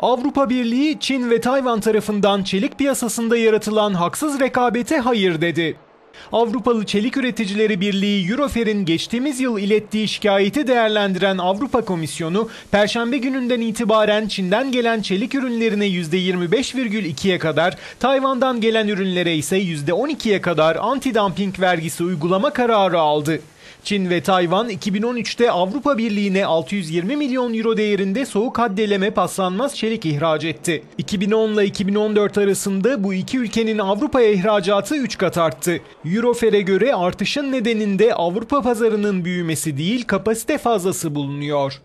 Avrupa Birliği, Çin ve Tayvan tarafından çelik piyasasında yaratılan haksız rekabete hayır dedi. Avrupalı Çelik Üreticileri Birliği Eurofer'in geçtiğimiz yıl ilettiği şikayeti değerlendiren Avrupa Komisyonu, Perşembe gününden itibaren Çin'den gelen çelik ürünlerine %25,2'ye kadar, Tayvan'dan gelen ürünlere ise %12'ye kadar antidumping vergisi uygulama kararı aldı. Çin ve Tayvan 2013'te Avrupa Birliği'ne 620 milyon euro değerinde soğuk haddeleme paslanmaz çelik ihraç etti. 2010 ile 2014 arasında bu iki ülkenin Avrupa'ya ihracatı 3 kat arttı. Eurofer'e göre artışın nedeninde Avrupa pazarının büyümesi değil kapasite fazlası bulunuyor.